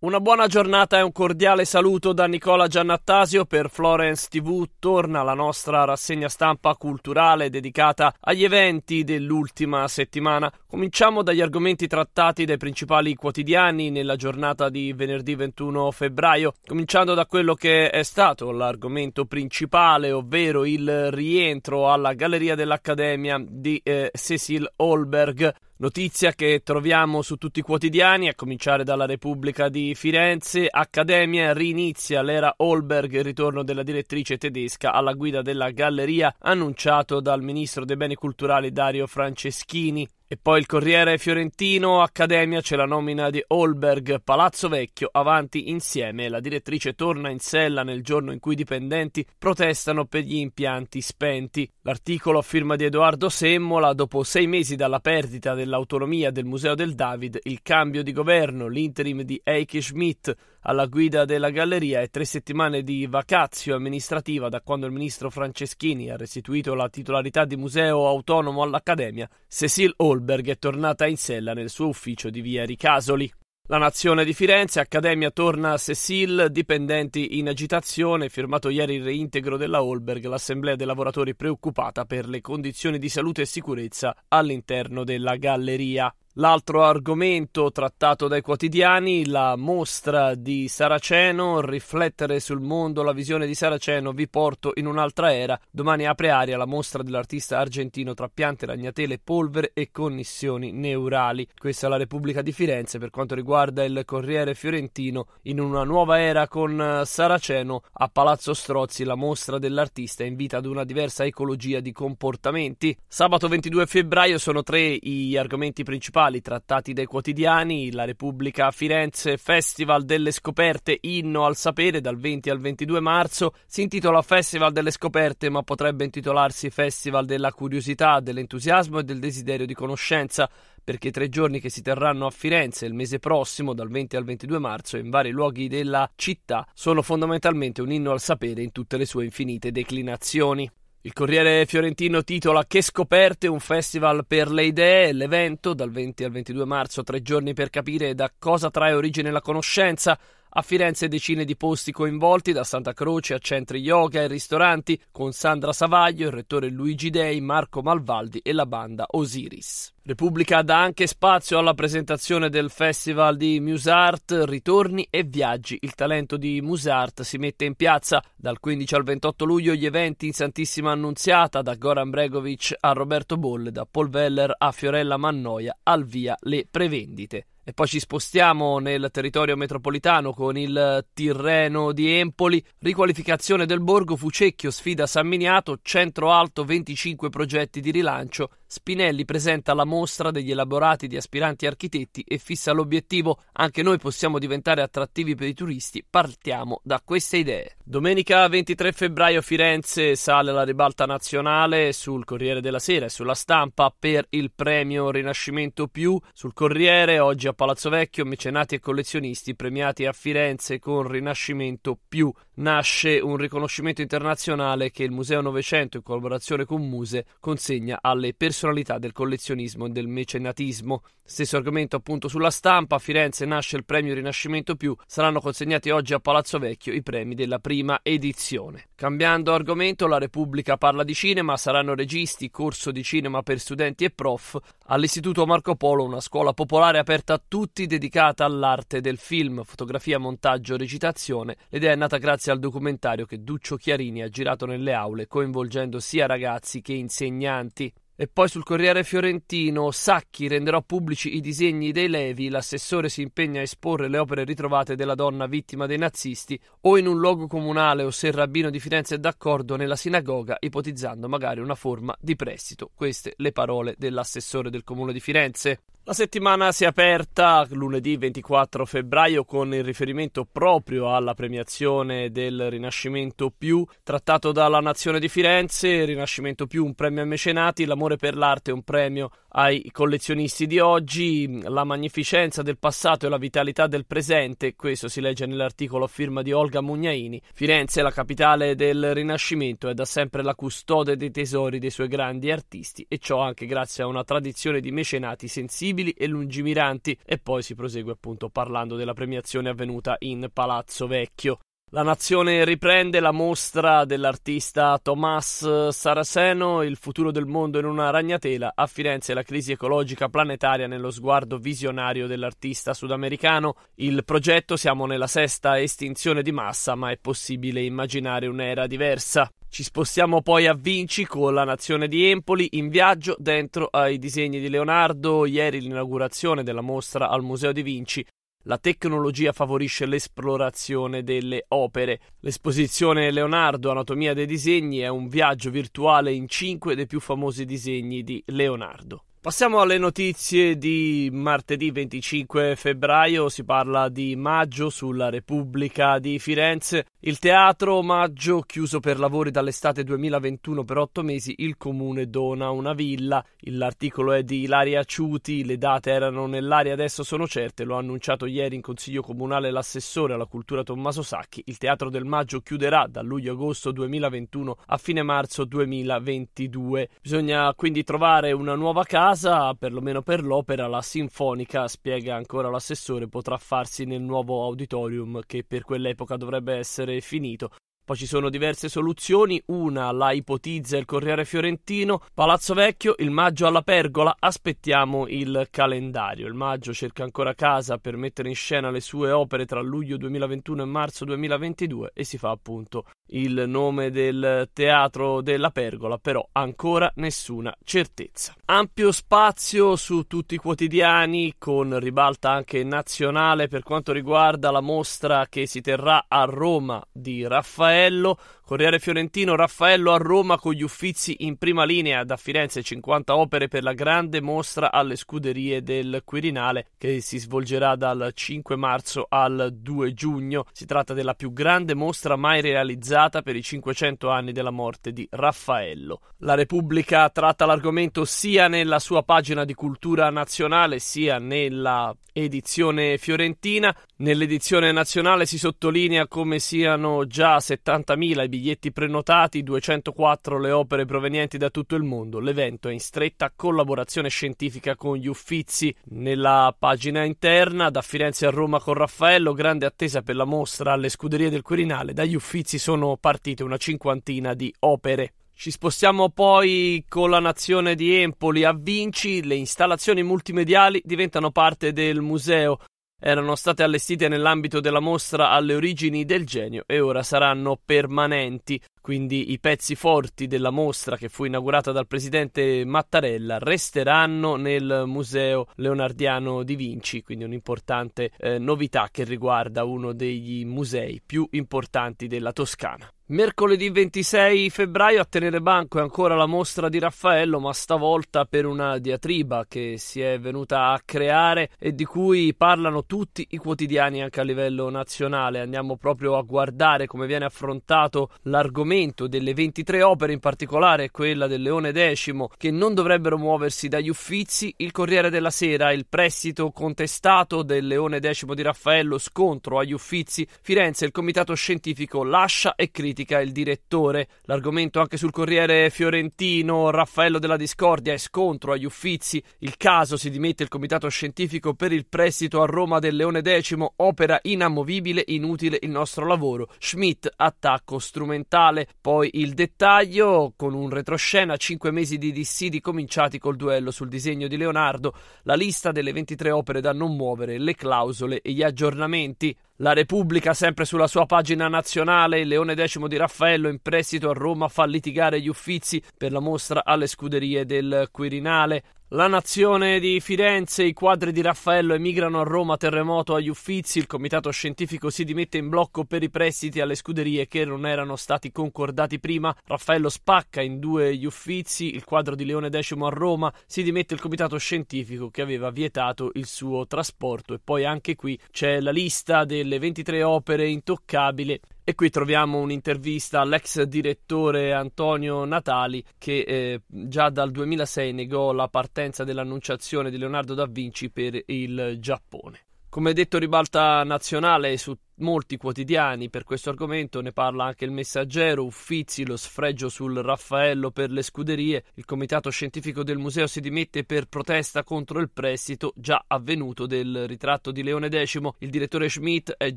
Una buona giornata e un cordiale saluto da Nicola Giannattasio per Florence TV. Torna la nostra rassegna stampa culturale dedicata agli eventi dell'ultima settimana. Cominciamo dagli argomenti trattati dai principali quotidiani nella giornata di venerdì 21 febbraio, cominciando da quello che è stato l'argomento principale, ovvero il rientro alla Galleria dell'Accademia di eh, Cecil Holberg. Notizia che troviamo su tutti i quotidiani, a cominciare dalla Repubblica di Firenze. Accademia rinizia l'era Holberg, il ritorno della direttrice tedesca alla guida della galleria annunciato dal ministro dei beni culturali Dario Franceschini. E poi il Corriere Fiorentino, Accademia, c'è la nomina di Holberg, Palazzo Vecchio, avanti insieme. La direttrice torna in sella nel giorno in cui i dipendenti protestano per gli impianti spenti. L'articolo a firma di Edoardo Semmola, dopo sei mesi dalla perdita dell'autonomia del Museo del David, il cambio di governo, l'interim di Eike Schmidt, alla guida della galleria e tre settimane di vacazio amministrativa da quando il ministro Franceschini ha restituito la titolarità di museo autonomo all'Accademia, Cecil Holberg è tornata in sella nel suo ufficio di via Ricasoli. La Nazione di Firenze, Accademia torna a Cecil, dipendenti in agitazione, firmato ieri il reintegro della Holberg, l'assemblea dei lavoratori preoccupata per le condizioni di salute e sicurezza all'interno della galleria. L'altro argomento trattato dai quotidiani, la mostra di Saraceno, riflettere sul mondo la visione di Saraceno, vi porto in un'altra era. Domani apre aria la mostra dell'artista argentino tra piante, ragnatele, polvere e connessioni neurali. Questa è la Repubblica di Firenze per quanto riguarda il Corriere fiorentino. In una nuova era con eh, Saraceno a Palazzo Strozzi la mostra dell'artista invita ad una diversa ecologia di comportamenti. Sabato 22 febbraio sono tre gli argomenti principali quali, trattati dai quotidiani, La Repubblica a Firenze, Festival delle Scoperte, Inno al Sapere dal 20 al 22 marzo, si intitola Festival delle Scoperte ma potrebbe intitolarsi Festival della Curiosità, dell'Entusiasmo e del Desiderio di Conoscenza, perché i tre giorni che si terranno a Firenze il mese prossimo, dal 20 al 22 marzo, in vari luoghi della città, sono fondamentalmente un inno al sapere in tutte le sue infinite declinazioni. Il Corriere Fiorentino titola Che scoperte un festival per le idee, l'evento dal 20 al 22 marzo, tre giorni per capire da cosa trae origine la conoscenza, a Firenze decine di posti coinvolti da Santa Croce a centri yoga e ristoranti con Sandra Savaglio, il rettore Luigi Dei, Marco Malvaldi e la banda Osiris. Repubblica dà anche spazio alla presentazione del Festival di Musart, ritorni e viaggi. Il talento di Musart si mette in piazza dal 15 al 28 luglio gli eventi in Santissima Annunziata, da Goran Bregovic a Roberto Bolle, da Paul Weller a Fiorella Mannoia, al via le prevendite. E poi ci spostiamo nel territorio metropolitano con il Tirreno di Empoli, riqualificazione del borgo, Fucecchio sfida San Miniato, centro alto 25 progetti di rilancio, Spinelli presenta la mostra degli elaborati di aspiranti architetti e fissa l'obiettivo anche noi possiamo diventare attrattivi per i turisti, partiamo da queste idee. Domenica 23 febbraio Firenze sale la ribalta nazionale sul Corriere della Sera e sulla stampa per il premio Rinascimento più, sul Corriere oggi a Palazzo Vecchio, mecenati e collezionisti premiati a Firenze con Rinascimento più. Nasce un riconoscimento internazionale che il Museo Novecento in collaborazione con Muse consegna alle personalità del collezionismo e del mecenatismo. Stesso argomento appunto sulla stampa, a Firenze nasce il premio Rinascimento più, saranno consegnati oggi a Palazzo Vecchio i premi della prima edizione. Cambiando argomento, la Repubblica parla di cinema, saranno registi, corso di cinema per studenti e prof all'Istituto Marco Polo, una scuola popolare aperta a tutti dedicata all'arte del film, fotografia, montaggio, recitazione. L'idea è nata grazie al documentario che Duccio Chiarini ha girato nelle aule, coinvolgendo sia ragazzi che insegnanti. E poi sul Corriere Fiorentino Sacchi renderò pubblici i disegni dei Levi, l'assessore si impegna a esporre le opere ritrovate della donna vittima dei nazisti o in un luogo comunale o se il rabbino di Firenze è d'accordo nella sinagoga ipotizzando magari una forma di prestito. Queste le parole dell'assessore del comune di Firenze. La settimana si è aperta lunedì 24 febbraio con il riferimento proprio alla premiazione del Rinascimento più trattato dalla Nazione di Firenze, Rinascimento più un premio a mecenati, l'amore per l'arte è un premio ai collezionisti di oggi la magnificenza del passato e la vitalità del presente, questo si legge nell'articolo a firma di Olga Mugnaini. Firenze, la capitale del Rinascimento, è da sempre la custode dei tesori dei suoi grandi artisti e ciò anche grazie a una tradizione di mecenati sensibili e lungimiranti e poi si prosegue appunto parlando della premiazione avvenuta in Palazzo Vecchio. La nazione riprende la mostra dell'artista Tomas Saraceno, Il futuro del mondo in una ragnatela, a Firenze la crisi ecologica planetaria nello sguardo visionario dell'artista sudamericano. Il progetto siamo nella sesta estinzione di massa, ma è possibile immaginare un'era diversa. Ci spostiamo poi a Vinci con la nazione di Empoli in viaggio dentro ai disegni di Leonardo. Ieri l'inaugurazione della mostra al Museo di Vinci la tecnologia favorisce l'esplorazione delle opere. L'esposizione Leonardo Anatomia dei disegni è un viaggio virtuale in cinque dei più famosi disegni di Leonardo. Passiamo alle notizie di martedì 25 febbraio, si parla di Maggio sulla Repubblica di Firenze. Il teatro Maggio, chiuso per lavori dall'estate 2021 per otto mesi, il comune dona una villa. L'articolo è di Ilaria Ciuti, le date erano nell'aria, adesso sono certe, lo ha annunciato ieri in consiglio comunale l'assessore alla cultura Tommaso Sacchi. Il teatro del Maggio chiuderà da luglio-agosto 2021 a fine marzo 2022. Bisogna quindi trovare una nuova casa casa, perlomeno per l'opera, la sinfonica, spiega ancora l'assessore, potrà farsi nel nuovo auditorium che per quell'epoca dovrebbe essere finito. Poi ci sono diverse soluzioni, una la ipotizza il Corriere Fiorentino, Palazzo Vecchio, il maggio alla pergola, aspettiamo il calendario. Il maggio cerca ancora casa per mettere in scena le sue opere tra luglio 2021 e marzo 2022 e si fa appunto il nome del teatro della pergola, però ancora nessuna certezza. Ampio spazio su tutti i quotidiani con ribalta anche nazionale per quanto riguarda la mostra che si terrà a Roma di Raffaele bello Corriere Fiorentino Raffaello a Roma con gli Uffizi in prima linea, da Firenze 50 opere per la grande mostra alle scuderie del Quirinale che si svolgerà dal 5 marzo al 2 giugno. Si tratta della più grande mostra mai realizzata per i 500 anni della morte di Raffaello. La Repubblica tratta l'argomento sia nella sua pagina di cultura nazionale sia nella edizione fiorentina. Nell'edizione nazionale si sottolinea come siano già 70.000 i biglietti prenotati, 204 le opere provenienti da tutto il mondo. L'evento è in stretta collaborazione scientifica con gli Uffizi. Nella pagina interna, da Firenze a Roma con Raffaello, grande attesa per la mostra alle scuderie del Quirinale. Dagli Uffizi sono partite una cinquantina di opere. Ci spostiamo poi con la nazione di Empoli a Vinci, le installazioni multimediali diventano parte del museo erano state allestite nell'ambito della mostra Alle origini del genio e ora saranno permanenti quindi i pezzi forti della mostra che fu inaugurata dal presidente Mattarella resteranno nel Museo Leonardiano di Vinci, quindi un'importante eh, novità che riguarda uno degli musei più importanti della Toscana. Mercoledì 26 febbraio a tenere banco è ancora la mostra di Raffaello, ma stavolta per una diatriba che si è venuta a creare e di cui parlano tutti i quotidiani anche a livello nazionale. Andiamo proprio a guardare come viene affrontato l'argomento l'andamento delle 23 opere, in particolare quella del Leone X, che non dovrebbero muoversi dagli uffizi, il Corriere della Sera, il prestito contestato del Leone X di Raffaello, scontro agli uffizi, Firenze, il comitato scientifico lascia e critica il direttore. L'argomento anche sul Corriere fiorentino, Raffaello della discordia e scontro agli uffizi, il caso si dimette il comitato scientifico per il prestito a Roma del Leone X, opera inamovibile, inutile il nostro lavoro. Schmidt, attacco strumentale finale, poi il dettaglio con un retroscena, 5 mesi di dissidi cominciati col duello sul disegno di Leonardo, la lista delle 23 opere da non muovere, le clausole e gli aggiornamenti. La Repubblica, sempre sulla sua pagina nazionale, il Leone X di Raffaello in prestito a Roma fa litigare gli Uffizi per la mostra alle scuderie del Quirinale. La nazione di Firenze, i quadri di Raffaello emigrano a Roma, terremoto agli uffizi, il comitato scientifico si dimette in blocco per i prestiti alle scuderie che non erano stati concordati prima, Raffaello spacca in due gli uffizi, il quadro di Leone X a Roma, si dimette il comitato scientifico che aveva vietato il suo trasporto e poi anche qui c'è la lista delle 23 opere intoccabili e qui troviamo un'intervista all'ex direttore Antonio Natali che eh, già dal 2006 negò la partenza dell'annunciazione di Leonardo da Vinci per il Giappone. Come detto ribalta nazionale su molti quotidiani per questo argomento, ne parla anche il messaggero, Uffizi lo sfregio sul Raffaello per le scuderie, il comitato scientifico del museo si dimette per protesta contro il prestito già avvenuto del ritratto di Leone X, il direttore Schmidt è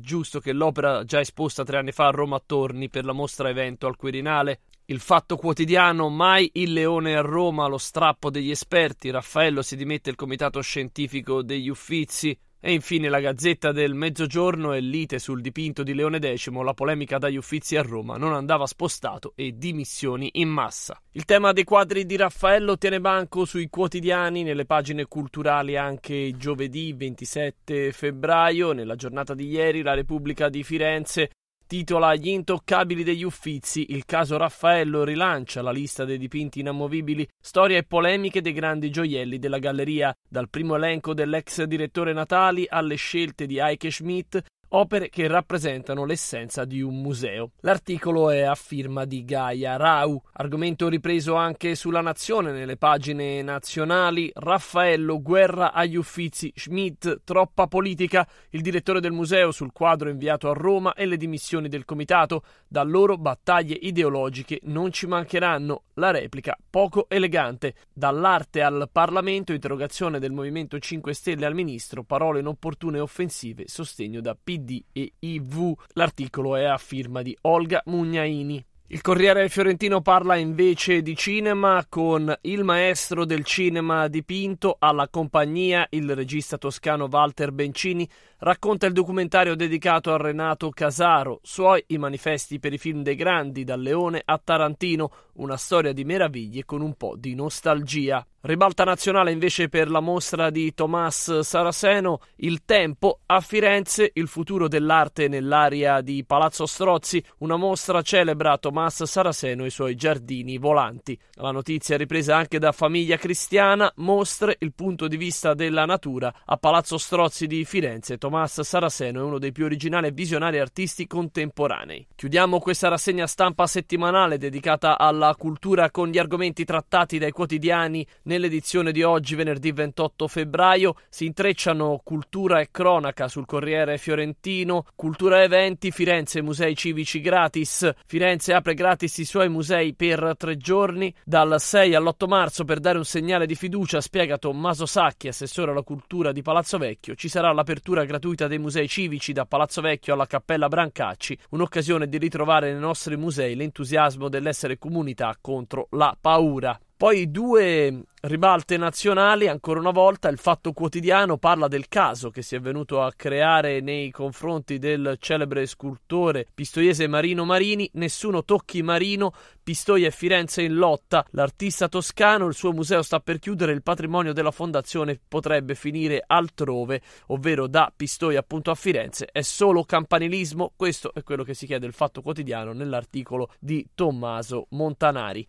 giusto che l'opera già esposta tre anni fa a Roma torni per la mostra evento al Quirinale, il fatto quotidiano, mai il leone a Roma, lo strappo degli esperti, Raffaello si dimette il comitato scientifico degli Uffizi, e infine la Gazzetta del Mezzogiorno e lite sul dipinto di Leone X, la polemica dagli uffizi a Roma non andava spostato e dimissioni in massa. Il tema dei quadri di Raffaello tiene banco sui quotidiani, nelle pagine culturali anche giovedì 27 febbraio, nella giornata di ieri la Repubblica di Firenze titola Gli intoccabili degli Uffizi, il caso Raffaello rilancia la lista dei dipinti inamovibili, storia e polemiche dei grandi gioielli della galleria, dal primo elenco dell'ex direttore Natali alle scelte di Heike Schmidt opere che rappresentano l'essenza di un museo. L'articolo è a firma di Gaia Rau, argomento ripreso anche sulla Nazione nelle pagine nazionali. Raffaello Guerra agli Uffizi, Schmidt, troppa politica, il direttore del museo sul quadro inviato a Roma e le dimissioni del comitato, da loro battaglie ideologiche non ci mancheranno, la replica poco elegante, dall'arte al Parlamento, interrogazione del Movimento 5 Stelle al ministro, parole inopportune e offensive, sostegno da PD PD e IV. L'articolo è a firma di Olga Mugnaini. Il Corriere Fiorentino parla invece di cinema con il maestro del cinema dipinto alla compagnia, il regista toscano Walter Bencini, racconta il documentario dedicato a Renato Casaro, suoi i manifesti per i film dei grandi, dal Leone a Tarantino, una storia di meraviglie con un po' di nostalgia. Ribalta nazionale invece per la mostra di Tomás Saraseno, Il tempo a Firenze, il futuro dell'arte nell'area di Palazzo Strozzi, una mostra celebra Tomás Saraseno e i suoi giardini volanti. La notizia è ripresa anche da Famiglia Cristiana, mostre il punto di vista della natura a Palazzo Strozzi di Firenze. Tomás Tomás Saraceno è uno dei più originali e visionari artisti contemporanei. Chiudiamo questa rassegna stampa settimanale dedicata alla cultura con gli argomenti trattati dai quotidiani nell'edizione di oggi, venerdì 28 febbraio. Si intrecciano cultura e cronaca sul Corriere Fiorentino, cultura e eventi, Firenze musei civici gratis. Firenze apre gratis i suoi musei per tre giorni, dal 6 all'8 marzo per dare un segnale di fiducia, spiega Tommaso Sacchi, assessore alla cultura di Palazzo Vecchio. Ci sarà l'apertura gratuita gratuita dei musei civici da Palazzo Vecchio alla Cappella Brancacci, un'occasione di ritrovare nei nostri musei l'entusiasmo dell'essere comunità contro la paura. Poi due ribalte nazionali, ancora una volta il Fatto Quotidiano parla del caso che si è venuto a creare nei confronti del celebre scultore pistoiese Marino Marini, nessuno tocchi Marino, Pistoia e Firenze in lotta, l'artista toscano, il suo museo sta per chiudere, il patrimonio della fondazione potrebbe finire altrove, ovvero da Pistoia appunto a Firenze, è solo campanilismo, questo è quello che si chiede il Fatto Quotidiano nell'articolo di Tommaso Montanari.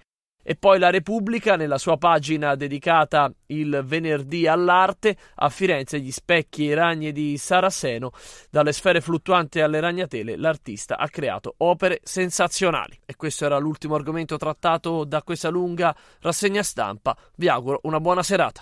E poi la Repubblica, nella sua pagina dedicata il venerdì all'arte, a Firenze gli specchi e i ragni di Saraseno, dalle sfere fluttuanti alle ragnatele, l'artista ha creato opere sensazionali. E questo era l'ultimo argomento trattato da questa lunga rassegna stampa. Vi auguro una buona serata.